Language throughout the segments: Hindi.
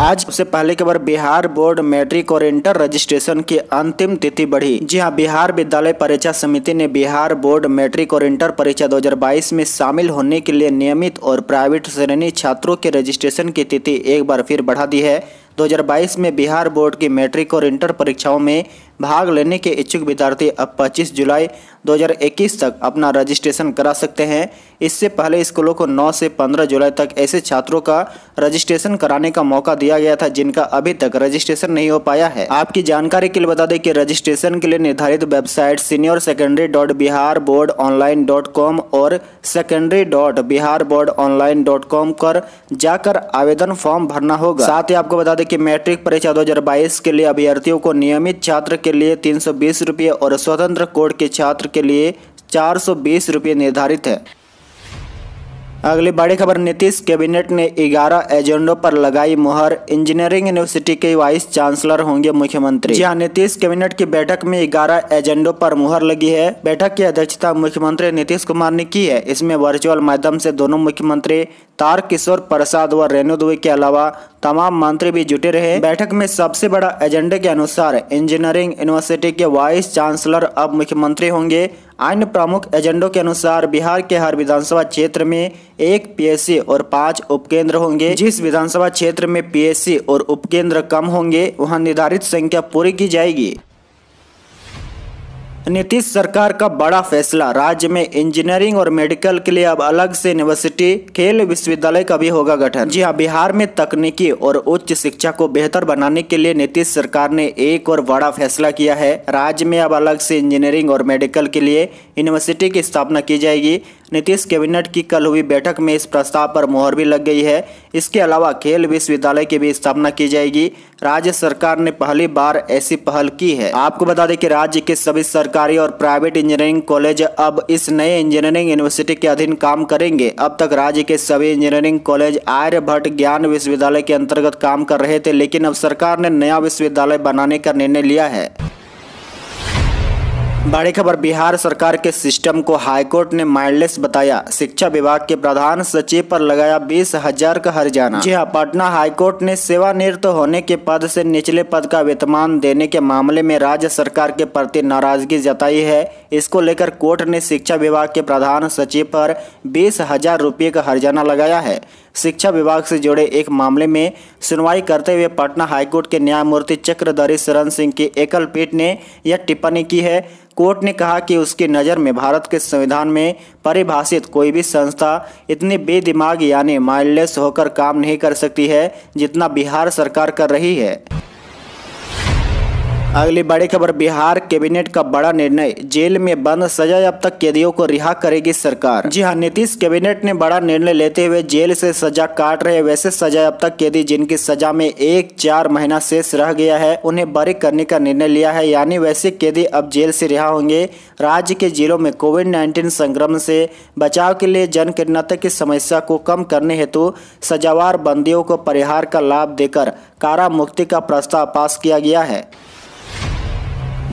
आज सबसे पहले खबर बिहार बोर्ड मैट्रिक और इंटर रजिस्ट्रेशन की अंतिम तिथि बढ़ी जी हां बिहार विद्यालय परीक्षा समिति ने बिहार बोर्ड मैट्रिक और इंटर परीक्षा 2022 में शामिल होने के लिए नियमित और प्राइवेट श्रेणी छात्रों के रजिस्ट्रेशन की तिथि एक बार फिर बढ़ा दी है 2022 में बिहार बोर्ड की मैट्रिक और इंटर परीक्षाओं में भाग लेने के इच्छुक विद्यार्थी अब 25 जुलाई 2021 तक अपना रजिस्ट्रेशन करा सकते हैं इससे पहले स्कूलों को 9 से 15 जुलाई तक ऐसे छात्रों का रजिस्ट्रेशन कराने का मौका दिया गया था जिनका अभी तक रजिस्ट्रेशन नहीं हो पाया है आपकी जानकारी के लिए बता दें कि रजिस्ट्रेशन के लिए निर्धारित website senior secondary dot Bihar board online dot com और secondary dot Bihar board online dot com पर जाकर आवेदन फॉर्म भरना होगा साथ ही आपको बता दें कि मैट्रिक परीक्षा दो के लिए अभ्यर्थियों को नियमित छात्र के लिए तीन सौ बीस रुपये और स्वतंत्र कोड के छात्र के लिए चार सौ बीस रुपये निर्धारित है अगली बड़ी खबर नीतीश कैबिनेट ने 11 एजेंडों पर लगाई मुहर इंजीनियरिंग यूनिवर्सिटी के वाइस चांसलर होंगे मुख्यमंत्री जी नीतीश कैबिनेट की बैठक में 11 एजेंडों पर मुहर लगी है बैठक की अध्यक्षता मुख्यमंत्री नीतीश कुमार ने की है इसमें वर्चुअल माध्यम से दोनों मुख्यमंत्री तार किशोर प्रसाद व रेणु दुबे के अलावा तमाम मंत्री भी जुटे रहे बैठक में सबसे बड़ा एजेंडे के अनुसार इंजीनियरिंग यूनिवर्सिटी के वाइस चांसलर अब मुख्यमंत्री होंगे अन्य प्रमुख एजेंडों के अनुसार बिहार के हर विधानसभा क्षेत्र में एक पीएससी और पांच उपकेंद्र होंगे जिस विधानसभा क्षेत्र में पीएससी और उपकेंद्र कम होंगे वहां निर्धारित संख्या पूरी की जाएगी नीतीश सरकार का बड़ा फैसला राज्य में इंजीनियरिंग और मेडिकल के लिए अब अलग से यूनिवर्सिटी खेल विश्वविद्यालय का भी होगा गठन जी हाँ बिहार में तकनीकी और उच्च शिक्षा को बेहतर बनाने के लिए नीतीश सरकार ने एक और बड़ा फैसला किया है राज्य में अब अलग से इंजीनियरिंग और मेडिकल के लिए यूनिवर्सिटी की स्थापना की जाएगी नीतीश कैबिनेट की कल हुई बैठक में इस प्रस्ताव पर मोहर भी लग गई है इसके अलावा खेल विश्वविद्यालय की भी स्थापना की जाएगी राज्य सरकार ने पहली बार ऐसी पहल की है आपको बता दें कि राज्य के सभी सरकारी और प्राइवेट इंजीनियरिंग कॉलेज अब इस नए इंजीनियरिंग यूनिवर्सिटी के अधीन काम करेंगे अब तक राज्य के सभी इंजीनियरिंग कॉलेज आर्यभट्ट ज्ञान विश्वविद्यालय के अंतर्गत काम कर रहे थे लेकिन अब सरकार ने नया विश्वविद्यालय बनाने का निर्णय लिया है बड़ी खबर बिहार सरकार के सिस्टम को हाईकोर्ट ने माइंडलेस बताया शिक्षा विभाग के प्रधान सचिव पर लगाया बीस हजार का हरजाना जी हाँ पटना हाईकोर्ट ने सेवानिवृत्त होने के पद से निचले पद का वेतमान देने के मामले में राज्य सरकार के प्रति नाराजगी जताई है इसको लेकर कोर्ट ने शिक्षा विभाग के प्रधान सचिव पर बीस हजार रुपये का हरजाना लगाया है शिक्षा विभाग से जुड़े एक मामले में सुनवाई करते हुए पटना हाईकोर्ट के न्यायमूर्ति चक्रधरी शरण सिंह की एकल पीठ ने यह टिप्पणी की है कोर्ट ने कहा कि उसकी नज़र में भारत के संविधान में परिभाषित कोई भी संस्था इतनी बेदिमाग यानी माइंडलेस होकर काम नहीं कर सकती है जितना बिहार सरकार कर रही है अगली बड़ी खबर बिहार कैबिनेट का बड़ा निर्णय जेल में बंद सजा अब तक कैदियों को रिहा करेगी सरकार जी हाँ नीतीश कैबिनेट ने बड़ा निर्णय लेते हुए जेल से सजा काट रहे वैसे सजा अब तक कैदी जिनकी सजा में एक चार महीना शेष रह गया है उन्हें बरी करने का निर्णय लिया है यानी वैसे कैदी अब जेल से रिहा होंगे राज्य के जेलों में कोविड नाइन्टीन संक्रमण से बचाव के लिए जनकीर्णता की समस्या को कम करने हेतु सजावार बंदियों को परिहार का लाभ देकर कारा मुक्ति का प्रस्ताव पास किया गया है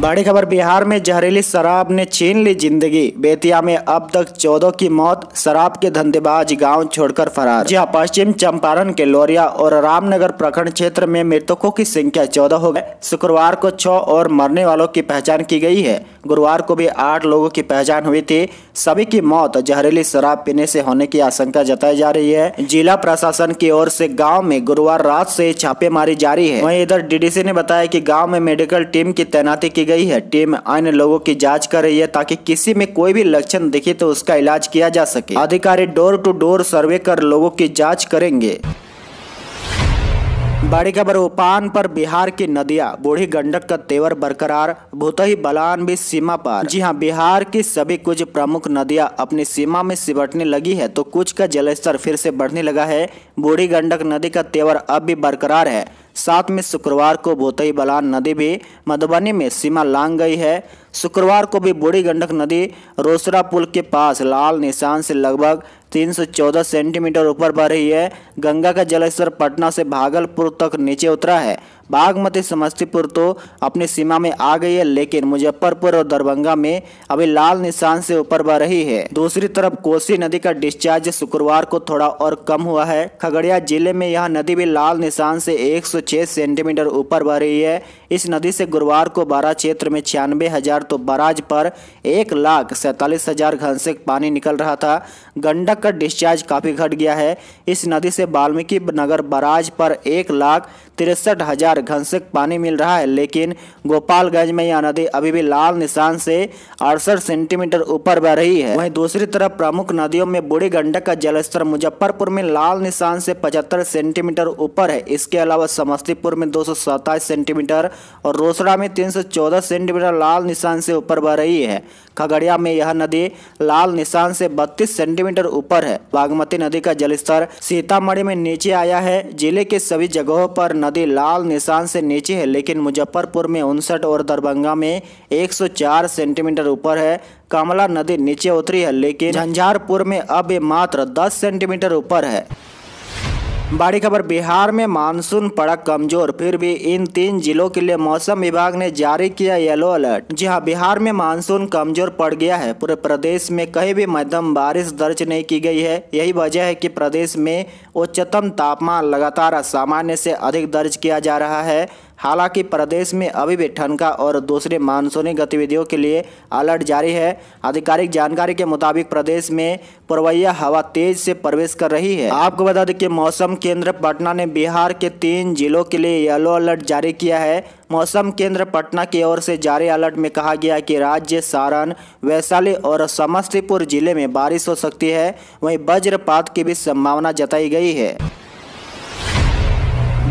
बड़ी खबर बिहार में जहरीली शराब ने छीन ली जिंदगी बेतिया में अब तक चौदह की मौत शराब के धंधेबाज गांव छोड़कर फरार जी पश्चिम चंपारण के लोरिया और रामनगर प्रखंड क्षेत्र में मृतकों की संख्या चौदह हो गए शुक्रवार को छह और मरने वालों की पहचान की गई है गुरुवार को भी आठ लोगों की पहचान हुई थी सभी की मौत जहरीली शराब पीने से होने की आशंका जताई जा रही है जिला प्रशासन की ओर से गांव में गुरुवार रात से छापेमारी जारी है वहीं इधर डीडीसी ने बताया कि गांव में मेडिकल टीम की तैनाती की गई है टीम अन्य लोगों की जाँच कर रही है ताकि किसी में कोई भी लक्षण दिखे तो उसका इलाज किया जा सके अधिकारी डोर टू डोर सर्वे कर लोगों की जाँच करेंगे बड़ी खबर उपान पर बिहार की नदियां बूढ़ी गंडक का तेवर बरकरार भूतही बलान भी सीमा पर जी हां बिहार की सभी कुछ प्रमुख नदियां अपनी सीमा में सिमटने लगी है तो कुछ का जलस्तर फिर से बढ़ने लगा है बूढ़ी गंडक नदी का तेवर अब भी बरकरार है साथ में शुक्रवार को भूतही बलान नदी भी मधुबनी में सीमा लांग गई है शुक्रवार को भी बूढ़ी गंडक नदी रोसरा पुल के पास लाल निशान से लगभग 314 सेंटीमीटर ऊपर बढ़ रही है गंगा का जलस्तर पटना से भागलपुर तक नीचे उतरा है बागमती समस्तीपुर तो अपनी सीमा में आ गई है लेकिन मुजफ्फरपुर और दरभंगा में अभी लाल निशान से ऊपर बह रही है दूसरी तरफ कोसी नदी का डिस्चार्ज शुक्रवार को थोड़ा और कम हुआ है खगड़िया जिले में यह नदी भी लाल निशान से 106 सेंटीमीटर ऊपर बह रही है इस नदी से गुरुवार को बारह क्षेत्र में छियानवे हजार तो बराज पर एक लाख सैतालीस हजार घनसेक पानी निकल रहा था गंडक का डिस्चार्ज काफी घट गया है इस नदी से वाल्मीकि नगर बराज पर एक लाख तिरसठ हजार बाहर घनसक पानी मिल रहा है लेकिन गोपालगंज में यह नदी अभी भी लाल निशान से अड़सठ सेंटीमीटर ऊपर बह रही है वहीं दूसरी तरफ प्रमुख नदियों में बूढ़ी गंडक का जलस्तर मुजफ्फरपुर में लाल निशान से पचहत्तर सेंटीमीटर ऊपर है इसके अलावा समस्तीपुर में दो सेंटीमीटर और रोसड़ा में तीन सेंटीमीटर लाल निशान से ऊपर बह रही है खगड़िया में यह नदी लाल निशान से बत्तीस सेंटीमीटर ऊपर है बागमती नदी का जलस्तर सीतामढ़ी में नीचे आया है जिले के सभी जगहों पर नदी लाल निशान निशान से नीचे है लेकिन मुजफ्फरपुर में उनसठ और दरभंगा में 104 सेंटीमीटर ऊपर है कमला नदी नीचे उतरी है लेकिन झंझारपुर में अब मात्र 10 सेंटीमीटर ऊपर है बड़ी खबर बिहार में मानसून पड़ा कमजोर फिर भी इन तीन जिलों के लिए मौसम विभाग ने जारी किया येलो अलर्ट जी हाँ बिहार में मानसून कमजोर पड़ गया है पूरे प्रदेश में कहीं भी मध्यम बारिश दर्ज नहीं की गई है यही वजह है कि प्रदेश में उच्चतम तापमान लगातार सामान्य से अधिक दर्ज किया जा रहा है हालांकि प्रदेश में अभी भी ठनका और दूसरे मानसूनी गतिविधियों के लिए अलर्ट जारी है आधिकारिक जानकारी के मुताबिक प्रदेश में पुरवैया हवा तेज से प्रवेश कर रही है आपको बता दें कि मौसम केंद्र पटना ने बिहार के तीन जिलों के लिए येलो अलर्ट जारी किया है मौसम केंद्र पटना की के ओर से जारी अलर्ट में कहा गया कि राज्य सारण वैशाली और समस्तीपुर जिले में बारिश हो सकती है वहीं वज्रपात की भी संभावना जताई गई है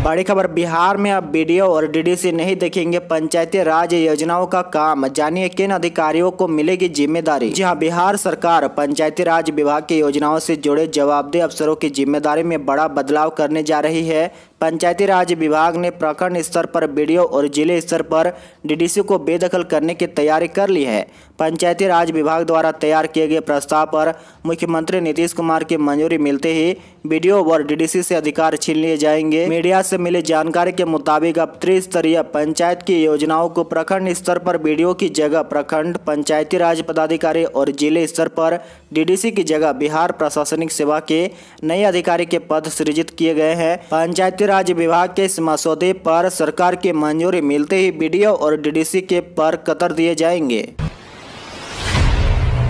बड़ी खबर बिहार में अब बीडीओ और डीडीसी नहीं देखेंगे पंचायती राज योजनाओं का काम जानिए किन अधिकारियों को मिलेगी जिम्मेदारी जहां बिहार सरकार पंचायती राज विभाग की योजनाओं से जुड़े जवाबदेह अफसरों की जिम्मेदारी में बड़ा बदलाव करने जा रही है पंचायती राज विभाग ने प्रखंड स्तर पर बीडीओ और जिले स्तर पर डीडीसी को बेदखल करने की तैयारी कर ली है पंचायती राज विभाग द्वारा तैयार किए गए प्रस्ताव पर मुख्यमंत्री नीतीश कुमार की मंजूरी मिलते ही वीडियो और डीडीसी से अधिकार छीन लिए जाएंगे मीडिया से मिली जानकारी के मुताबिक अब त्रिस्तरीय पंचायत की योजनाओं को प्रखंड स्तर पर वीडियो की जगह प्रखंड पंचायती राज पदाधिकारी और जिले स्तर पर डीडीसी की जगह बिहार प्रशासनिक सेवा के नए अधिकारी के पद सृजित किए गए हैं पंचायती राज विभाग के इस मसौदे पर सरकार की मंजूरी मिलते ही वीडियो और डीडीसी के पर कतर दिए जाएंगे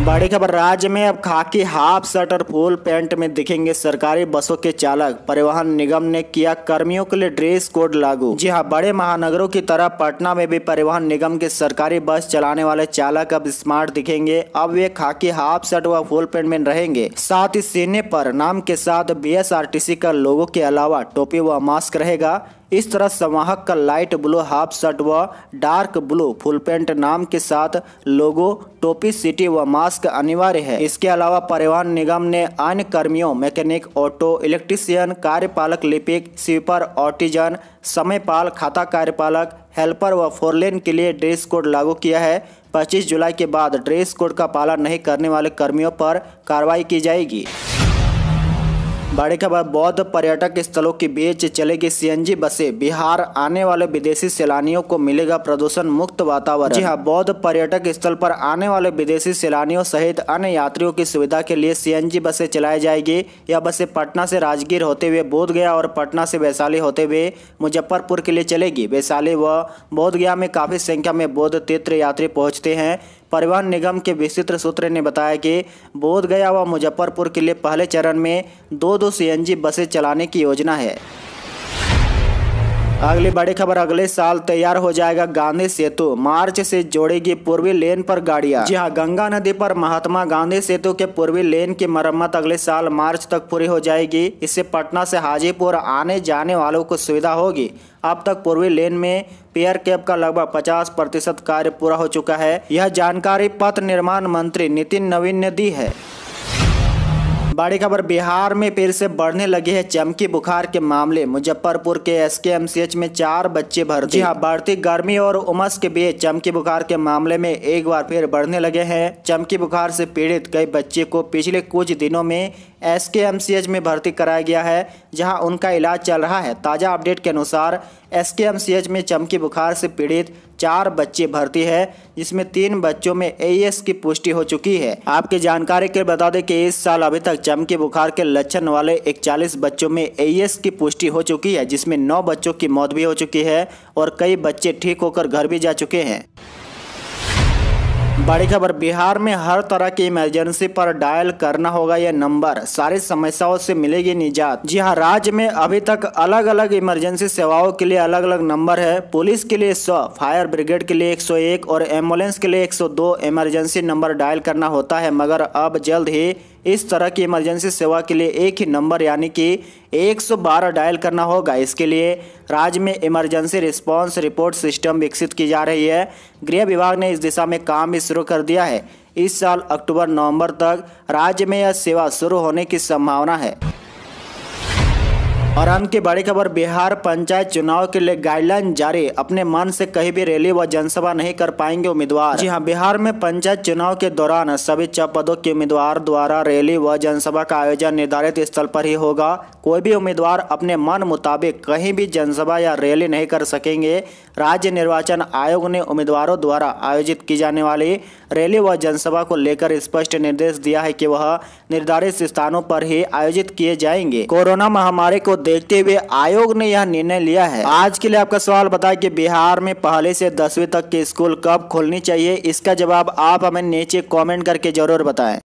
बड़ी खबर राज्य में अब खाकी हाफ शर्ट और फुल पैंट में दिखेंगे सरकारी बसों के चालक परिवहन निगम ने किया कर्मियों के लिए ड्रेस कोड लागू जी हाँ बड़े महानगरों की तरह पटना में भी परिवहन निगम के सरकारी बस चलाने वाले चालक अब स्मार्ट दिखेंगे अब वे खाकी हाफ शर्ट व फुल पैंट में रहेंगे साथ ही सीने पर नाम के साथ बी का लोगो के अलावा टोपी व मास्क रहेगा इस तरह संवाहक का लाइट ब्लू हाफ शर्ट व डार्क ब्लू फुल पैंट नाम के साथ लोगो टोपी सिटी व मास्क अनिवार्य है इसके अलावा परिवहन निगम ने अन्य कर्मियों मैकेनिक ऑटो इलेक्ट्रीशियन कार्यपालक लिपिक स्वीपर ऑटिजन समयपाल खाता कार्यपालक हेल्पर व फोरलेन के लिए ड्रेस कोड लागू किया है 25 जुलाई के बाद ड्रेस कोड का पालन नहीं करने वाले कर्मियों पर कार्रवाई की जाएगी बड़ी खबर बौद्ध पर्यटक स्थलों के बीच चलेगी सीएनजी बसें बिहार आने वाले विदेशी सैलानियों को मिलेगा प्रदूषण मुक्त वातावरण जी हाँ बौद्ध पर्यटक स्थल पर आने वाले विदेशी सैलानियों सहित अन्य यात्रियों की सुविधा के लिए सीएनजी बसें चलाई जाएगी यह बसें पटना से राजगीर होते हुए बोध गया और पटना से वैशाली होते हुए मुजफ्फरपुर के लिए चलेगी वैशाली व बोधगया में काफ़ी संख्या में बौद्ध तीर्थ यात्री पहुँचते हैं परिवहन निगम के विस्तृत सूत्र ने बताया कि बोधगया व मुजफ्फरपुर के लिए पहले चरण में दो दो सीएनजी बसें चलाने की योजना है अगली बड़ी खबर अगले साल तैयार हो जाएगा गांधी सेतु मार्च से जोड़ेगी पूर्वी लेन पर गाड़ियां जी हाँ गंगा नदी पर महात्मा गांधी सेतु के पूर्वी लेन की मरम्मत अगले साल मार्च तक पूरी हो जाएगी इससे पटना से हाजीपुर आने जाने वालों को सुविधा होगी अब तक पूर्वी लेन में पेयर कैब का लगभग 50 प्रतिशत कार्य पूरा हो चुका है यह जानकारी पथ निर्माण मंत्री नितिन नवीन ने दी है बड़ी खबर बिहार में फिर से बढ़ने लगे हैं चमकी बुखार के मामले मुजफ्फरपुर के एसकेएमसीएच में चार बच्चे भर्ती जी हाँ बढ़ती गर्मी और उमस के बीच चमकी बुखार के मामले में एक बार फिर बढ़ने लगे हैं चमकी बुखार से पीड़ित कई बच्चे को पिछले कुछ दिनों में एसकेएमसीएच में भर्ती कराया गया है जहाँ उनका इलाज चल रहा है ताज़ा अपडेट के अनुसार एच में चमकी बुखार से पीड़ित चार बच्चे भर्ती है जिसमें तीन बच्चों में एईएस e की पुष्टि हो चुकी है आपकी जानकारी के बता दें कि इस साल अभी तक चमकी बुखार के लक्षण वाले इकचालीस बच्चों में एईएस e की पुष्टि हो चुकी है जिसमें नौ बच्चों की मौत भी हो चुकी है और कई बच्चे ठीक होकर घर भी जा चुके हैं बड़ी खबर बिहार में हर तरह की इमरजेंसी पर डायल करना होगा यह नंबर सारी समस्याओं से मिलेगी निजात जी हाँ राज्य में अभी तक अलग अलग इमरजेंसी सेवाओं के लिए अलग अलग नंबर है पुलिस के लिए सौ फायर ब्रिगेड के लिए 101 और एम्बुलेंस के लिए 102 इमरजेंसी नंबर डायल करना होता है मगर अब जल्द ही इस तरह की इमरजेंसी सेवा के लिए एक ही नंबर यानी कि 112 डायल करना होगा इसके लिए राज्य में इमरजेंसी रिस्पांस रिपोर्ट सिस्टम विकसित की जा रही है गृह विभाग ने इस दिशा में काम भी शुरू कर दिया है इस साल अक्टूबर नवंबर तक राज्य में यह सेवा शुरू होने की संभावना है और अंत की बड़ी खबर बिहार पंचायत चुनाव के लिए गाइडलाइन जारी अपने मन से कहीं भी रैली व जनसभा नहीं कर पाएंगे उम्मीदवार जी हाँ बिहार में पंचायत चुनाव के दौरान सभी छह पदों के उम्मीदवार द्वारा रैली व जनसभा का आयोजन निर्धारित स्थल पर ही होगा कोई भी उम्मीदवार अपने मन मुताबिक कहीं भी जनसभा या रैली नहीं कर सकेंगे राज्य निर्वाचन आयोग ने उम्मीदवारों द्वारा आयोजित की जाने वाली रैली व जनसभा को लेकर स्पष्ट निर्देश दिया है कि वह निर्धारित स्थानों पर ही आयोजित किए जाएंगे कोरोना महामारी को देखते हुए आयोग ने यह निर्णय लिया है आज के लिए आपका सवाल बताए कि बिहार में पहले से दसवीं तक के स्कूल कब खोलनी चाहिए इसका जवाब आप हमें नीचे कॉमेंट करके जरूर बताएं